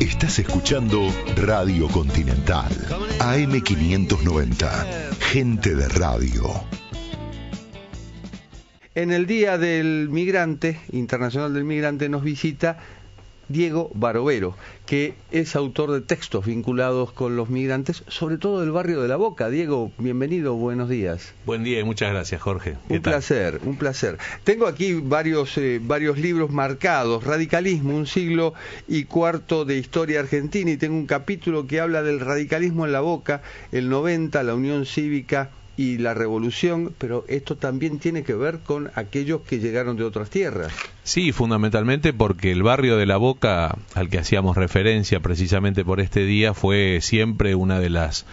Estás escuchando Radio Continental, AM590, Gente de Radio. En el Día del Migrante, Internacional del Migrante, nos visita Diego Barovero, que es autor de textos vinculados con los migrantes, sobre todo del barrio de La Boca. Diego, bienvenido, buenos días. Buen día y muchas gracias, Jorge. Un placer, un placer. Tengo aquí varios, eh, varios libros marcados, Radicalismo, un siglo y cuarto de historia argentina, y tengo un capítulo que habla del radicalismo en La Boca, el 90, la Unión Cívica y la revolución, pero esto también tiene que ver con aquellos que llegaron de otras tierras. Sí, fundamentalmente porque el barrio de La Boca, al que hacíamos referencia precisamente por este día, fue siempre una de las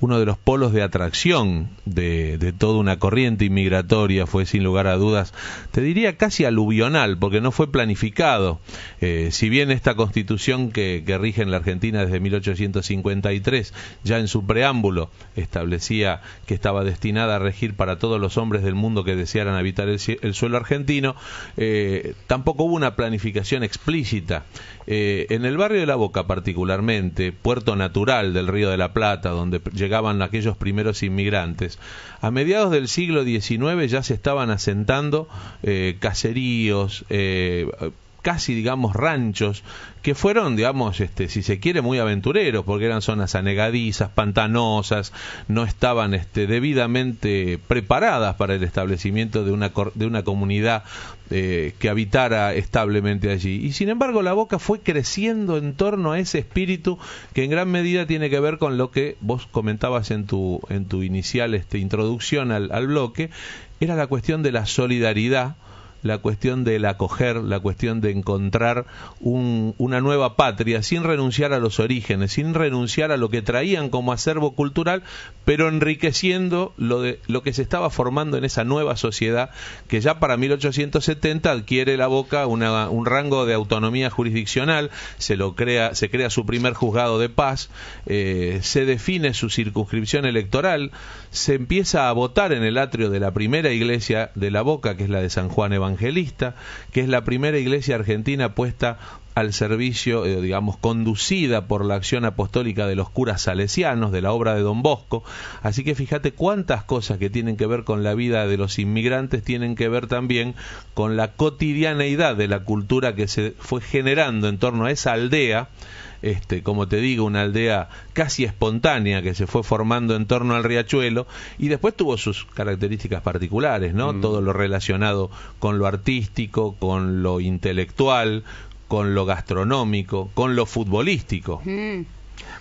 uno de los polos de atracción de, de, toda una corriente inmigratoria fue sin lugar a dudas, te diría casi aluvional, porque no fue planificado. Eh, si bien esta constitución que, que, rige en la Argentina desde 1853, ya en su preámbulo establecía que estaba destinada a regir para todos los hombres del mundo que desearan habitar el, suelo argentino, eh, tampoco hubo una planificación explícita. Eh, en el barrio de La Boca particularmente, puerto natural del Río de la Plata, donde llegaban aquellos primeros inmigrantes, a mediados del siglo XIX ya se estaban asentando eh, caseríos, eh, casi, digamos, ranchos, que fueron, digamos, este, si se quiere, muy aventureros, porque eran zonas anegadizas, pantanosas, no estaban este, debidamente preparadas para el establecimiento de una, de una comunidad eh, que habitara establemente allí. Y sin embargo, la boca fue creciendo en torno a ese espíritu que en gran medida tiene que ver con lo que vos comentabas en tu, en tu inicial este, introducción al, al bloque, era la cuestión de la solidaridad la cuestión del acoger, la cuestión de encontrar una nueva patria sin renunciar a los orígenes, sin renunciar a lo que traían como acervo cultural, pero enriqueciendo lo, de, lo que se estaba formando en esa nueva sociedad que ya para 1870 adquiere la boca un rango de autonomía jurisdiccional, se, lo crea, se crea su primer juzgado de paz, eh, se define su circunscripción electoral, se empieza a votar en el atrio de la primera iglesia de la boca, que es la de San Juan Evangelio, Evangelista, que es la primera iglesia argentina puesta al servicio, eh, digamos, conducida por la acción apostólica de los curas salesianos, de la obra de Don Bosco. Así que fíjate cuántas cosas que tienen que ver con la vida de los inmigrantes tienen que ver también con la cotidianeidad de la cultura que se fue generando en torno a esa aldea este, como te digo, una aldea casi espontánea que se fue formando en torno al riachuelo y después tuvo sus características particulares, ¿no? Mm. Todo lo relacionado con lo artístico, con lo intelectual, con lo gastronómico, con lo futbolístico. Mm.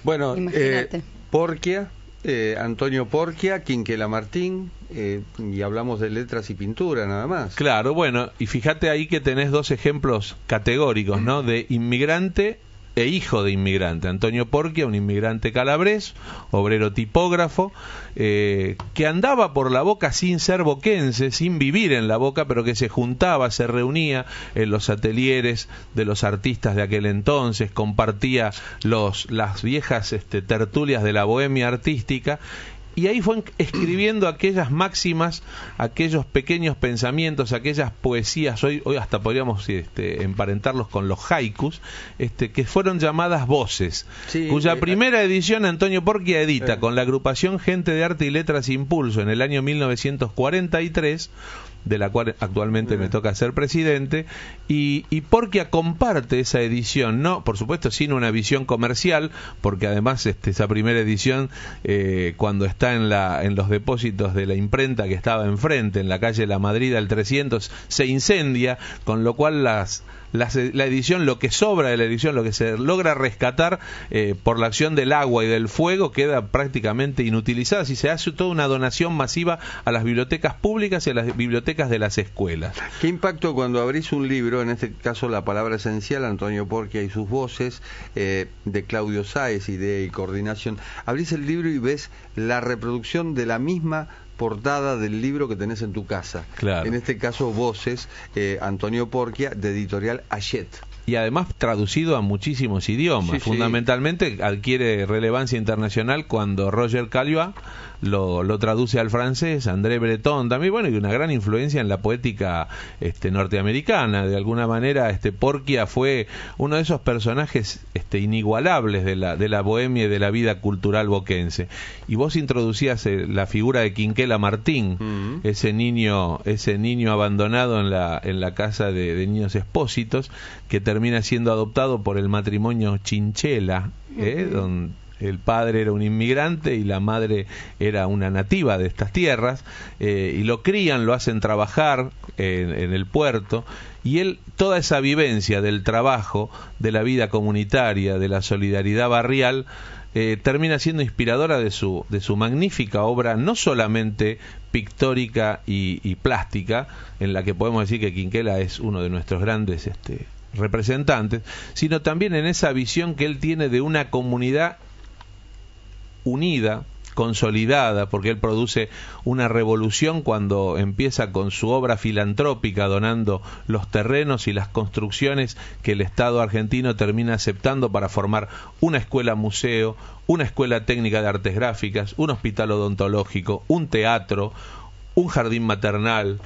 Bueno, eh, Porquia, eh, Antonio Porquia, Quinquela Martín, eh, y hablamos de letras y pintura nada más. Claro, bueno, y fíjate ahí que tenés dos ejemplos categóricos, ¿no? Mm. De inmigrante e hijo de inmigrante. Antonio Porquia, un inmigrante calabrés, obrero tipógrafo, eh, que andaba por la boca sin ser boquense, sin vivir en la boca, pero que se juntaba, se reunía en los atelieres de los artistas de aquel entonces, compartía los, las viejas este, tertulias de la bohemia artística y ahí fue escribiendo aquellas máximas, aquellos pequeños pensamientos, aquellas poesías, hoy, hoy hasta podríamos este, emparentarlos con los haikus, este, que fueron llamadas voces, cuya eh, primera edición Antonio Porquia edita eh. con la agrupación Gente de Arte y Letras Impulso en el año 1943 de la cual actualmente me toca ser presidente, y, y comparte esa edición, no, por supuesto, sin una visión comercial, porque además este, esa primera edición, eh, cuando está en, la, en los depósitos de la imprenta que estaba enfrente, en la calle La Madrid al 300, se incendia, con lo cual las la, edición, lo que sobra de la edición, lo que se logra rescatar eh, por la acción del agua y del fuego queda prácticamente inutilizada si se hace toda una donación masiva a las bibliotecas públicas y a las bibliotecas de las escuelas. ¿Qué impacto cuando abrís un libro, en este caso la palabra esencial, Antonio Porquia y sus voces, eh, de Claudio Sáez, y de coordinación, abrís el libro y ves la reproducción de la misma portada del libro que tenés en tu casa. En este caso, Voces, eh, Antonio Porquia, de editorial Ayet y además traducido a muchísimos idiomas. Fundamentalmente adquiere relevancia internacional cuando Roger Calva lo, traduce al francés, André Breton también, bueno, y una gran influencia en la poética este, norteamericana. De alguna manera, este Porquia fue uno de esos personajes este, inigualables de la, de la bohemia y de la vida cultural boquense. Y vos introducías eh, la figura de Quinquela Martín, mm. ese niño, ese niño abandonado en la, en la casa de, de niños expósitos, que te termina siendo adoptado por el matrimonio Chinchela, ¿eh? donde el padre era un inmigrante y la madre era una nativa de estas tierras, eh, y lo crían, lo hacen trabajar en, el puerto, y él, toda esa vivencia del trabajo, de la vida comunitaria, de la solidaridad barrial, eh, termina siendo inspiradora de su, de su magnífica obra, no solamente pictórica y, y, plástica, en la que podemos decir que Quinquela es uno de nuestros grandes este, representantes, sino también en esa visión que él tiene de una comunidad unida, consolidada, porque él produce una revolución cuando empieza con su obra filantrópica, donando los terrenos y las construcciones que el Estado argentino termina aceptando para formar una escuela museo, una escuela técnica de artes gráficas, un hospital odontológico, un teatro, un jardín maternal.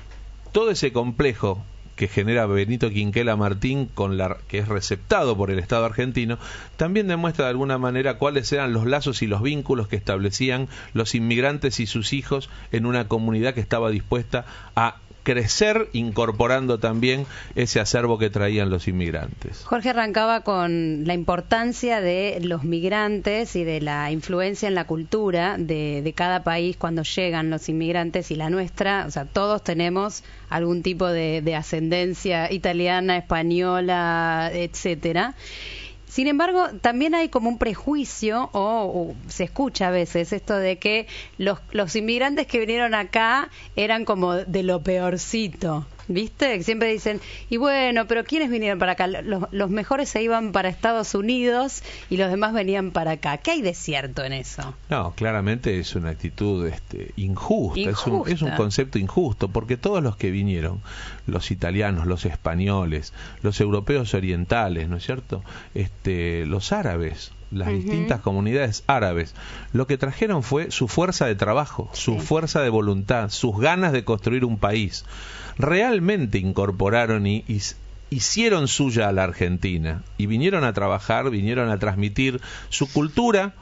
Todo ese complejo que genera Benito Quinquela Martín, con la, que es receptado por el Estado argentino, también demuestra de alguna manera cuáles eran los lazos y los vínculos que establecían los inmigrantes y sus hijos en una comunidad que estaba dispuesta a crecer incorporando también ese acervo que traían los inmigrantes. Jorge arrancaba con la importancia de los migrantes y de la influencia en la cultura de, cada país cuando llegan los inmigrantes y la nuestra, o sea, todos tenemos algún tipo de, de ascendencia italiana, española, etcétera. Sin embargo, también hay como un prejuicio, o, se escucha a veces esto de que los, los inmigrantes que vinieron acá eran como de lo peorcito. ¿Viste? Siempre dicen, y bueno, pero ¿quiénes vinieron para acá? Los, los, mejores se iban para Estados Unidos y los demás venían para acá. ¿Qué hay de cierto en eso? No, claramente es una actitud este, injusta, injusta. Es, un, es un concepto injusto, porque todos los que vinieron, los italianos, los españoles, los europeos orientales, ¿no es cierto? Este, los árabes, las distintas comunidades árabes. Lo que trajeron fue su fuerza de trabajo, su fuerza de voluntad, sus ganas de construir un país. Realmente incorporaron y hicieron suya a la Argentina y vinieron a trabajar, vinieron a transmitir su cultura,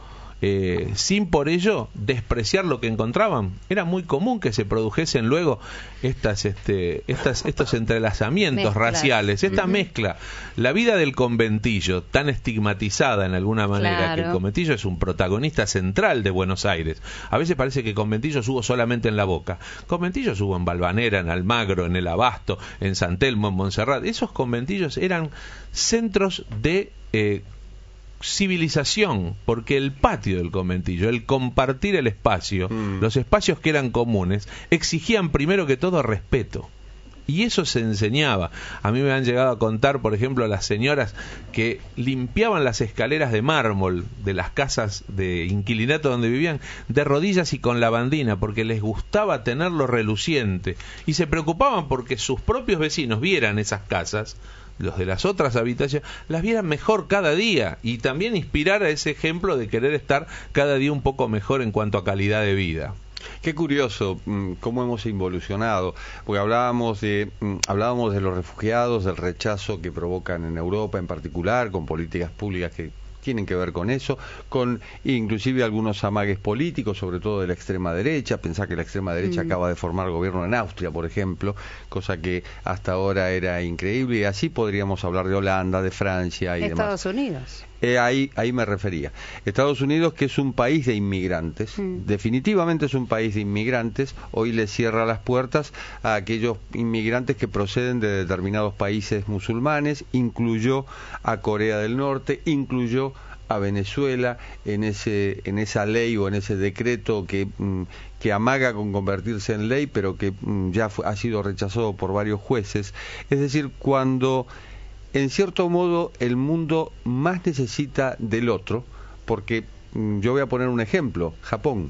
sin por ello despreciar lo que encontraban. Era muy común que se produjesen luego estas, este, estas, estos entrelazamientos raciales, esta mezcla. La vida del conventillo, tan estigmatizada en alguna manera, que el conventillo es un protagonista central de Buenos Aires. A veces parece que conventillo hubo solamente en la boca. Conventillos hubo en Balvanera, en Almagro, en el Abasto, en San Telmo, en Montserrat. Esos conventillos eran centros de eh, civilización, porque el patio del conventillo, el compartir el espacio, mm. los espacios que eran comunes, exigían primero que todo respeto. Y eso se enseñaba. A mí me han llegado a contar, por ejemplo, las señoras que limpiaban las escaleras de mármol de las casas de inquilinato donde vivían de rodillas y con lavandina, porque les gustaba tenerlo reluciente. Y se preocupaban porque sus propios vecinos vieran esas casas los de las otras habitaciones, las vieran mejor cada día y también inspirar a ese ejemplo de querer estar cada día un poco mejor en cuanto a calidad de vida. Qué curioso mm, cómo hemos involucionado, porque hablábamos de, mm, hablábamos de los refugiados, del rechazo que provocan en Europa en particular, con políticas públicas que tienen que ver con eso, con inclusive algunos amagues políticos, sobre todo de la extrema derecha. Pensá que la extrema derecha mm. acaba de formar gobierno en Austria, por ejemplo, cosa que hasta ahora era increíble. Y así podríamos hablar de Holanda, de Francia y Estados Unidos. Eh, ahí, me refería. Estados Unidos, que es un país de inmigrantes, mm. definitivamente es un país de inmigrantes, hoy le cierra las puertas a aquellos inmigrantes que proceden de determinados países musulmanes, incluyó a Corea del Norte, incluyó a Venezuela en ese en esa ley o en ese decreto que, mm, amaga con convertirse en ley pero que mm, ya ha sido rechazado por varios jueces es decir cuando en cierto modo el mundo más necesita del otro, porque mm, yo voy a poner un ejemplo, Japón.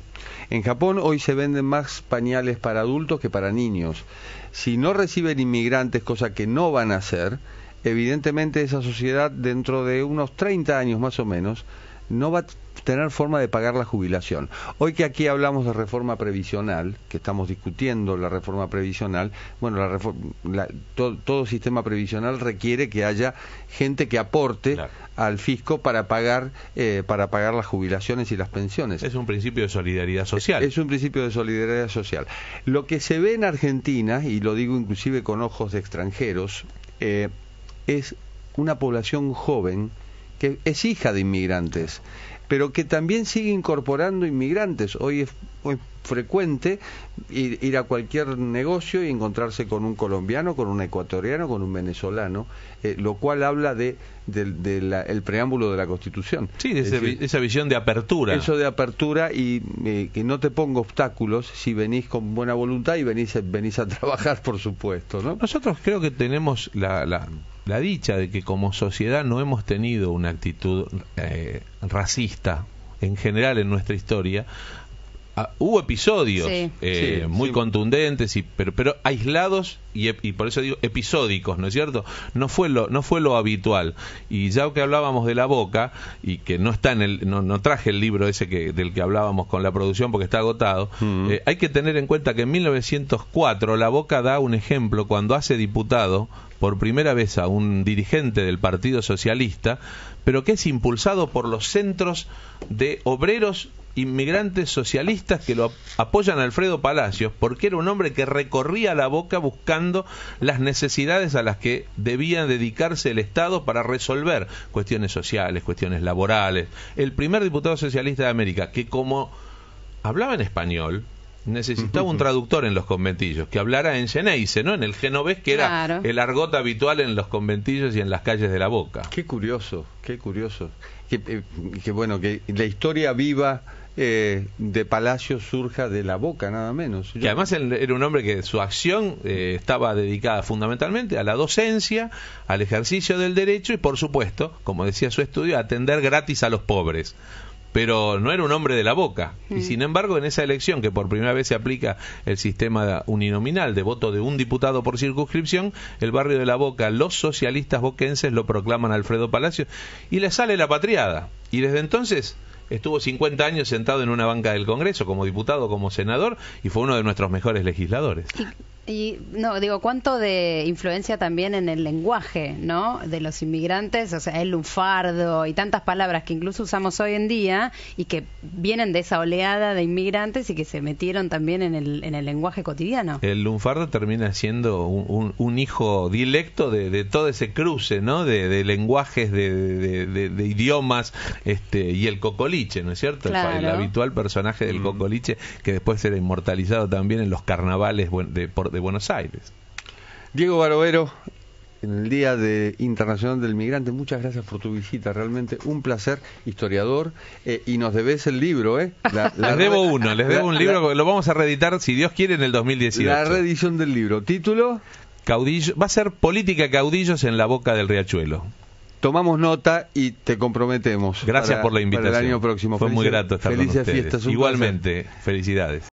En Japón hoy se venden más pañales para adultos que para niños. Si no reciben inmigrantes, cosa que no van a hacer, evidentemente esa sociedad dentro de unos 30 años más o menos no va a tener forma de pagar la jubilación. Hoy que aquí hablamos de reforma previsional, que estamos discutiendo la reforma previsional, bueno, todo, sistema previsional requiere que haya gente que aporte al fisco para pagar eh, para pagar las jubilaciones y las pensiones. Es un principio de solidaridad social. Es, un principio de solidaridad social. Lo que se ve en Argentina, y lo digo inclusive con ojos de extranjeros, eh, es una población joven que es hija de inmigrantes, pero que también sigue incorporando inmigrantes. Hoy es es frecuente ir, a cualquier negocio y encontrarse con un colombiano, con un ecuatoriano, con un venezolano, eh, lo cual habla de, del preámbulo de la Constitución. Sí, esa visión de apertura. Eso de apertura y eh, que no te ponga obstáculos si venís con buena voluntad y venís, venís a trabajar, por supuesto. ¿no? Nosotros creo que tenemos la, dicha de que como sociedad no hemos tenido una actitud eh, racista en general en nuestra historia, Ah, hubo episodios eh, muy contundentes pero, pero aislados y, por eso digo episódicos no es cierto no fue lo no fue lo habitual y ya que hablábamos de la boca y que no está en el no, no traje el libro ese que del que hablábamos con la producción porque está agotado mm. eh, hay que tener en cuenta que en 1904 la boca da un ejemplo cuando hace diputado por primera vez a un dirigente del Partido Socialista pero que es impulsado por los centros de obreros inmigrantes socialistas que lo apoyan Alfredo Palacios, porque era un hombre que recorría la boca buscando las necesidades a las que debía dedicarse el Estado para resolver cuestiones sociales, cuestiones laborales. El primer diputado socialista de América, que como hablaba en español, necesitaba un traductor en los conventillos, que hablara en Geneise, ¿no? En el genovés, que era el argot habitual en los conventillos y en las calles de la boca. Qué curioso, qué curioso. Que eh, bueno, que la historia viva eh, de Palacio surja de la boca, nada menos. Y Que además era un hombre que su acción eh, estaba dedicada fundamentalmente a la docencia, al ejercicio del derecho y, por supuesto, como decía su estudio, a atender gratis a los pobres pero no era un hombre de la boca. Y mm. sin embargo, en esa elección, que por primera vez se aplica el sistema uninominal de voto de un diputado por circunscripción, el barrio de la boca, los socialistas boquenses lo proclaman Alfredo Palacio y le sale la patriada. Y desde entonces estuvo 50 años sentado en una banca del Congreso como diputado, como senador y fue uno de nuestros mejores legisladores. Y no, digo, ¿cuánto de influencia también en el lenguaje, ¿no? De los inmigrantes, o sea, el lunfardo y tantas palabras que incluso usamos hoy en día y que vienen de esa oleada de inmigrantes y que se metieron también en el, en el lenguaje cotidiano. El lunfardo termina siendo un, hijo dialecto de, todo ese cruce, ¿no? De, lenguajes, de, idiomas este, y el cocoliche, ¿no es cierto? El, habitual personaje del mm. cocoliche que después será inmortalizado también en los carnavales de, por, de Buenos Aires. Diego Barovero, en el Día de Internacional del Migrante, muchas gracias por tu visita, realmente un placer, historiador, eh, y nos debes el libro, ¿eh? les debo uno, les debo un libro, lo vamos a reeditar, si Dios quiere, en el 2018. La reedición del libro, título... Caudillo, va a ser Política Caudillos en la Boca del Riachuelo tomamos nota y te comprometemos. Gracias por la invitación. el año próximo. Fue muy grato estar ustedes. fiestas. Igualmente, felicidades.